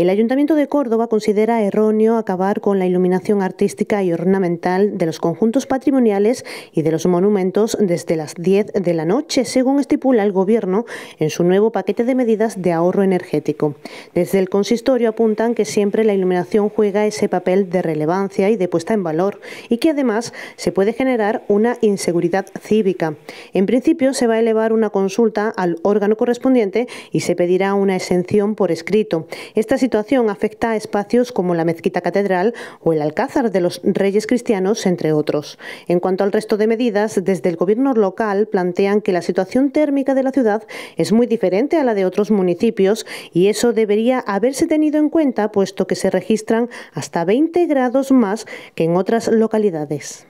El Ayuntamiento de Córdoba considera erróneo acabar con la iluminación artística y ornamental de los conjuntos patrimoniales y de los monumentos desde las 10 de la noche, según estipula el Gobierno en su nuevo paquete de medidas de ahorro energético. Desde el consistorio apuntan que siempre la iluminación juega ese papel de relevancia y de puesta en valor y que además se puede generar una inseguridad cívica. En principio se va a elevar una consulta al órgano correspondiente y se pedirá una exención por escrito. Esta situación afecta a espacios como la Mezquita Catedral o el Alcázar de los Reyes Cristianos, entre otros. En cuanto al resto de medidas, desde el gobierno local plantean que la situación térmica de la ciudad es muy diferente a la de otros municipios y eso debería haberse tenido en cuenta puesto que se registran hasta 20 grados más que en otras localidades.